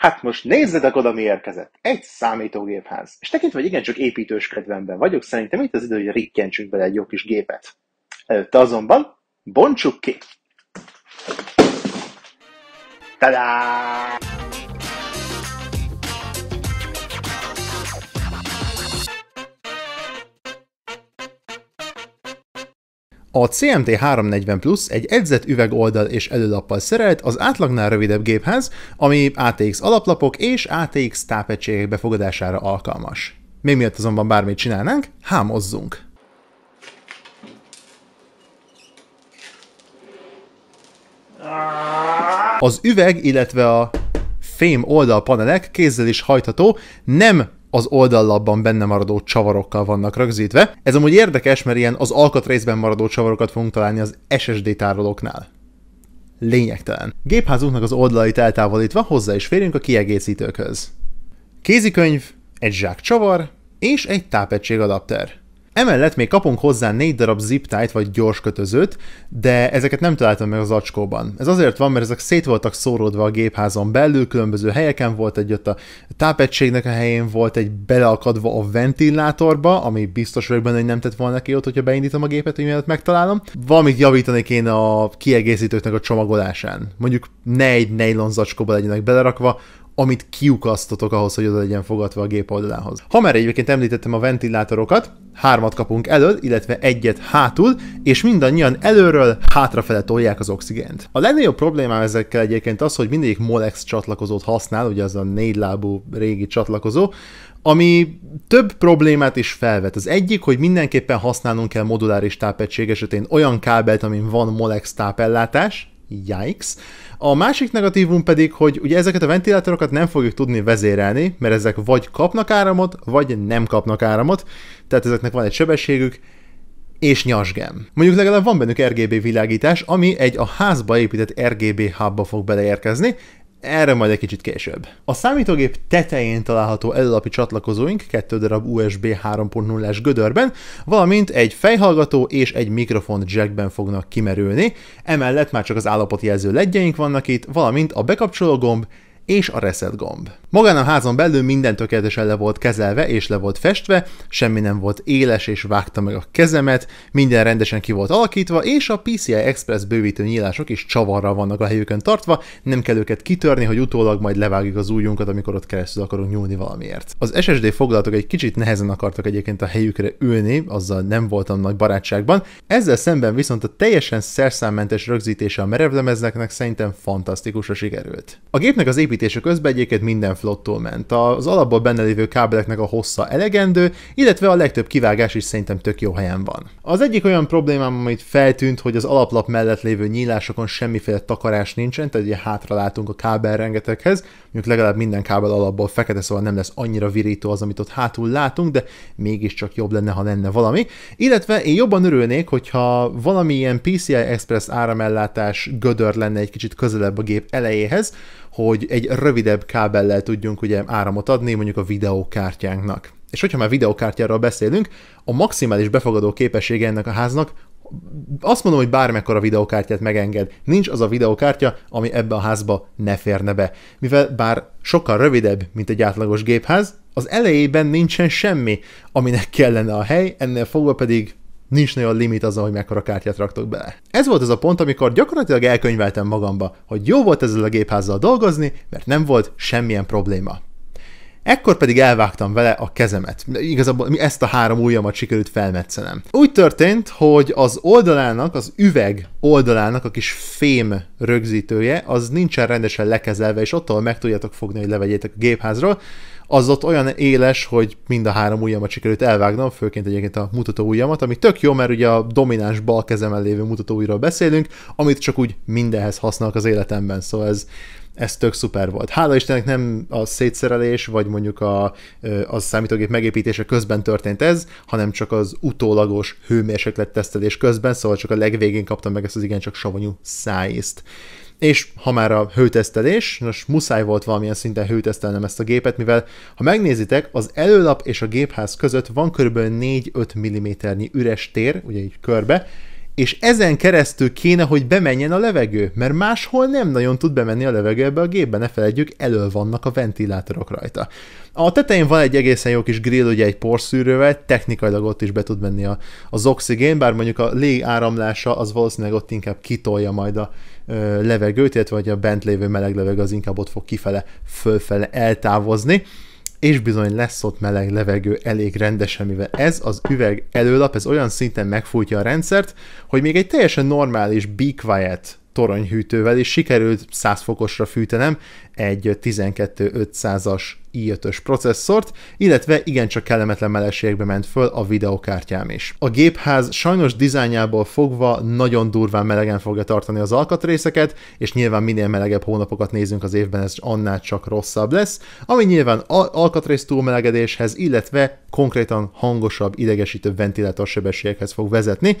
Hát most nézzetek oda, mi érkezett. Egy számítógépház. És tekintve, hogy igencsak kedvemben vagyok, szerintem itt az idő, hogy rikkentsünk bele egy jó kis gépet. Előtte azonban bontsuk ki! Tadááááá! A CMT 340 Plus egy edzett üvegoldal és előlappal szerelt az átlagnál rövidebb géphez, ami ATX alaplapok és ATX tápegységek befogadására alkalmas. Még miatt azonban bármit csinálnánk, hámozzunk! Az üveg, illetve a fém oldalpanelek kézzel is hajtható, nem az oldallabban benne maradó csavarokkal vannak rögzítve. Ez amúgy érdekes, mert ilyen az alkatrészben maradó csavarokat fogunk találni az SSD tárolóknál. Lényegtelen. Gépházunknak az oldalait eltávolítva hozzá is férünk a kiegészítőkhöz. Kézikönyv, egy zsák csavar és egy tápegységadapter. adapter. Emellett még kapunk hozzá négy darab zip tie vagy gyors kötözőt, de ezeket nem találtam meg az acskóban. Ez azért van, mert ezek szét voltak szóródva a gépházon belül, különböző helyeken volt egy ott a tápegységnek a helyén volt egy beleakadva a ventilátorba, ami biztos vagyok benne, hogy nem tett volna ki ott, hogyha beindítom a gépet, hogy mielőtt megtalálom. Valamit javítani kéne a kiegészítőknek a csomagolásán. Mondjuk ne egy nylon zacskóba legyenek belerakva, amit kiukasztotok ahhoz, hogy oda legyen fogadva a gép oldalához. Ha már egyébként említettem a ventilátorokat, hármat kapunk elől, illetve egyet hátul, és mindannyian előről hátrafele tolják az oxigént. A legnagyobb problémám ezekkel egyébként az, hogy mindegyik Molex csatlakozót használ, ugye az a négylábú régi csatlakozó, ami több problémát is felvet. Az egyik, hogy mindenképpen használnunk kell moduláris tápegység esetén olyan kábelt, amin van Molex tápellátás, Yikes. A másik negatívum pedig, hogy ugye ezeket a ventilátorokat nem fogjuk tudni vezérelni, mert ezek vagy kapnak áramot, vagy nem kapnak áramot, tehát ezeknek van egy sebességük, és nyasgem. Mondjuk legalább van bennük RGB világítás, ami egy a házba épített RGB hubba fog beleérkezni, erre majd egy kicsit később. A számítógép tetején található előlapi csatlakozóink, kettő darab USB 3.0-es gödörben, valamint egy fejhallgató és egy mikrofon jackben fognak kimerülni, emellett már csak az állapotjelző ledjeink vannak itt, valamint a bekapcsoló gomb és a reset gomb. Magán a házon belül minden tökéletesen le volt kezelve és le volt festve, semmi nem volt éles és vágta meg a kezemet, minden rendesen ki volt alakítva, és a PCI Express bővítő nyílások is csavarra vannak a helyükön tartva, nem kell őket kitörni, hogy utólag majd levágjuk az újunkat, amikor ott keresztül akarunk nyúlni valamiért. Az SSD foglalatok egy kicsit nehezen akartak egyébként a helyükre ülni, azzal nem voltam nagy barátságban, ezzel szemben viszont a teljesen szerszámmentes rögzítése a merevlemezneknek szerintem fantasztikusra sikerült. A gépnek az épít építése közben egyébként minden flottól ment. Az alapból benne lévő kábeleknek a hossza elegendő, illetve a legtöbb kivágás is szerintem tök jó helyen van. Az egyik olyan problémám, amit feltűnt, hogy az alaplap mellett lévő nyílásokon semmiféle takarás nincsen, tehát ugye hátra látunk a kábel rengeteghez, mondjuk legalább minden kábel alapból fekete, szóval nem lesz annyira virító az, amit ott hátul látunk, de mégiscsak jobb lenne, ha lenne valami. Illetve én jobban örülnék, hogyha valamilyen PCI Express áramellátás gödör lenne egy kicsit közelebb a gép elejéhez, hogy egy rövidebb kábellel tudjunk ugye áramot adni mondjuk a videókártyánknak. És hogyha már videókártyáról beszélünk, a maximális befogadó képessége ennek a háznak azt mondom, hogy a videokártyát megenged. Nincs az a videokártya, ami ebbe a házba ne férne be. Mivel bár sokkal rövidebb, mint egy átlagos gépház, az elejében nincsen semmi, aminek kellene a hely, ennél fogva pedig nincs nagyon limit azon, hogy mekkora kártyát raktok bele. Ez volt az a pont, amikor gyakorlatilag elkönyveltem magamba, hogy jó volt ezzel a gépházzal dolgozni, mert nem volt semmilyen probléma. Ekkor pedig elvágtam vele a kezemet. Igazából ezt a három ujjamat sikerült felmetszenem. Úgy történt, hogy az oldalának, az üveg oldalának a kis fém rögzítője, az nincsen rendesen lekezelve, és attól meg tudjátok fogni, hogy levegyétek a gépházról, az ott olyan éles, hogy mind a három ujjamat sikerült elvágnom, főként egyébként a mutató ujjamat, ami tök jó, mert ugye a domináns bal kezemen lévő mutató ujjról beszélünk, amit csak úgy mindenhez használok az életemben, szóval ez, ez tök szuper volt. Hála Istennek nem a szétszerelés, vagy mondjuk a, a számítógép megépítése közben történt ez, hanem csak az utólagos hőmérséklet tesztelés közben, szóval csak a legvégén kaptam meg ezt az igencsak savanyú szájészt és ha már a hőtesztelés, nos muszáj volt valamilyen szinten hőtesztelnem ezt a gépet, mivel ha megnézitek, az előlap és a gépház között van kb. 4-5 mm-nyi üres tér, ugye így körbe, és ezen keresztül kéne, hogy bemenjen a levegő, mert máshol nem nagyon tud bemenni a levegő ebbe a gépbe, ne felejtjük, elől vannak a ventilátorok rajta. A tetején van egy egészen jó kis grill, ugye egy porszűrővel, technikailag ott is be tud menni a, az oxigén, bár mondjuk a légáramlása az valószínűleg ott inkább kitolja majd a, levegőt, illetve hogy a bent lévő meleg levegő az inkább ott fog kifele, fölfele eltávozni és bizony lesz ott meleg levegő elég rendesen, mivel ez az üveg előlap, ez olyan szinten megfújtja a rendszert, hogy még egy teljesen normális Be Quiet toronyhűtővel is sikerült 100 fokosra fűtenem egy 12-500-as i5-ös processzort, illetve igencsak kellemetlen melegségbe ment föl a videokártyám is. A gépház sajnos dizájnjából fogva nagyon durván melegen fogja tartani az alkatrészeket, és nyilván minél melegebb hónapokat nézünk az évben, ez annál csak rosszabb lesz, ami nyilván alkatrész túlmelegedéshez, illetve konkrétan hangosabb, idegesítő ventilátorsebességekhez fog vezetni,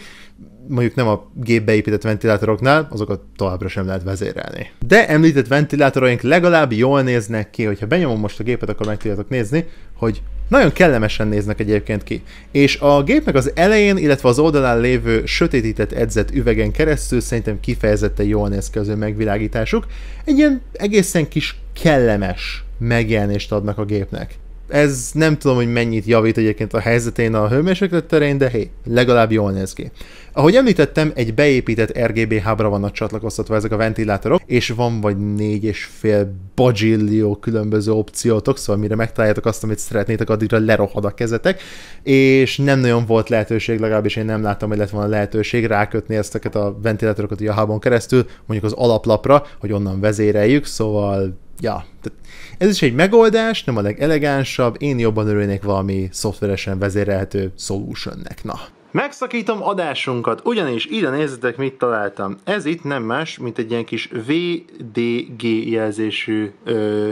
mondjuk nem a gép beépített ventilátoroknál, azokat továbbra sem lehet vezérelni. De említett ventilátoraink legalább jól néznek ki, hogyha benyomom most a gépet, akkor meg tudjátok nézni, hogy nagyon kellemesen néznek egyébként ki. És a gépnek az elején, illetve az oldalán lévő sötétített edzett üvegen keresztül szerintem kifejezetten jól néz ki az ő megvilágításuk. Egy ilyen egészen kis kellemes megjelenést adnak a gépnek. Ez nem tudom, hogy mennyit javít egyébként a helyzetén a hőmérséklet terén, de hé, legalább jól néz ki. Ahogy említettem, egy beépített RGB hábra vannak csatlakoztatva ezek a ventilátorok, és van vagy négy és fél bajillió különböző opciótok, szóval mire megtaláljátok azt, amit szeretnétek, addigra lerohad a kezetek, és nem nagyon volt lehetőség, legalábbis én nem láttam, hogy lett volna lehetőség rákötni ezteket a ventilátorokat a hábon keresztül, mondjuk az alaplapra, hogy onnan vezéreljük, szóval ja, tehát ez is egy megoldás, nem a legelegánsabb, én jobban örülnék valami szoftveresen vezérelhető solutionnek, na. Megszakítom adásunkat, ugyanis ide nézzetek, mit találtam. Ez itt nem más, mint egy ilyen kis VDG jelzésű ö,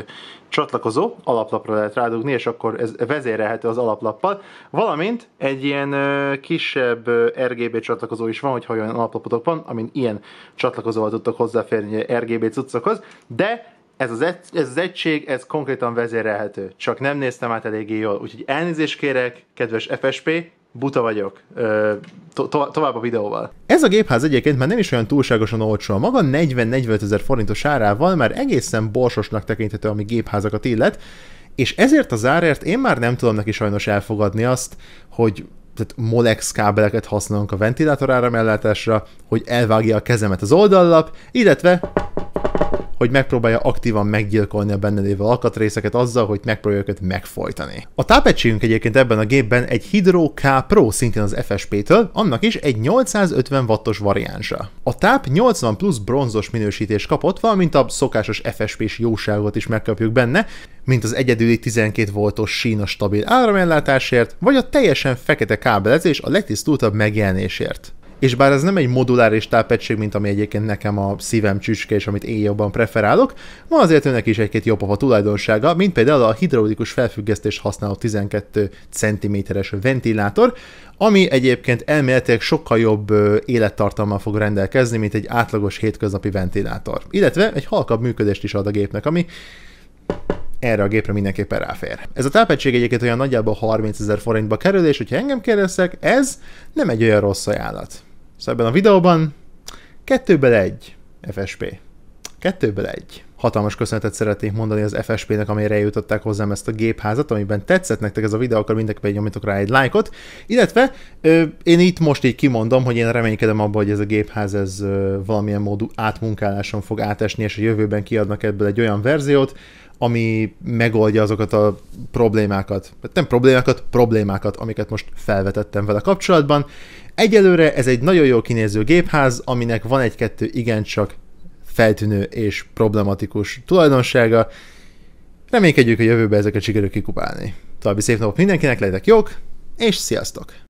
csatlakozó, alaplapra lehet rádugni, és akkor ez vezérelhető az alaplappal, valamint egy ilyen ö, kisebb ö, RGB csatlakozó is van, hogyha olyan alaplapotok van, amin ilyen csatlakozóval tudtok hozzáférni RGB cuccokhoz, de ez az, egy, ez az egység, ez konkrétan vezérelhető. Csak nem néztem át eléggé jól. Úgyhogy elnézést kérek, kedves FSP, buta vagyok. Ö, to- to- tovább a videóval. Ez a gépház egyébként már nem is olyan túlságosan olcsó. A maga 40-45 ezer forintos árával már egészen borsosnak tekinthető, ami gépházakat illet, és ezért az árért én már nem tudom neki sajnos elfogadni azt, hogy tehát Molex kábeleket használunk a ventilátor áramellátásra, hogy elvágja a kezemet az oldallap, illetve hogy megpróbálja aktívan meggyilkolni a benne lévő alkatrészeket azzal, hogy megpróbálja őket megfojtani. A tápegységünk egyébként ebben a gépben egy Hydro K Pro szintén az FSP-től, annak is egy 850 wattos variánsa. A táp 80 plusz bronzos minősítés kapott, valamint a szokásos FSP-s jóságot is megkapjuk benne, mint az egyedüli 12 voltos sínos stabil áramellátásért, vagy a teljesen fekete kábelezés a legtisztultabb megjelenésért és bár ez nem egy moduláris tápegység, mint ami egyébként nekem a szívem csücske, és amit én jobban preferálok, ma azért önnek is egy-két jobb a tulajdonsága, mint például a hidraulikus felfüggesztés használó 12 cm-es ventilátor, ami egyébként elméletileg sokkal jobb élettartalmal fog rendelkezni, mint egy átlagos hétköznapi ventilátor. Illetve egy halkabb működést is ad a gépnek, ami erre a gépre mindenképpen ráfér. Ez a tápegység egyébként olyan nagyjából 30 ezer forintba kerül, és hogyha engem kérdeztek, ez nem egy olyan rossz ajánlat. Szóval ebben a videóban kettőből egy FSP. kettőből egy. Hatalmas köszönetet szeretnék mondani az FSP-nek, amelyre jutották hozzám ezt a gépházat, amiben tetszett nektek ez a videó, akkor mindenképpen nyomjatok rá egy lájkot. Illetve ö, én itt most így kimondom, hogy én reménykedem abban, hogy ez a gépház ez ö, valamilyen módú átmunkáláson fog átesni, és a jövőben kiadnak ebből egy olyan verziót, ami megoldja azokat a problémákat. Nem problémákat, problémákat, amiket most felvetettem vele kapcsolatban. Egyelőre ez egy nagyon jól kinéző gépház, aminek van egy-kettő igencsak feltűnő és problematikus tulajdonsága. Reménykedjük, hogy a jövőben ezeket sikerül kikupálni. További szép napot mindenkinek, legyetek jók, és sziasztok!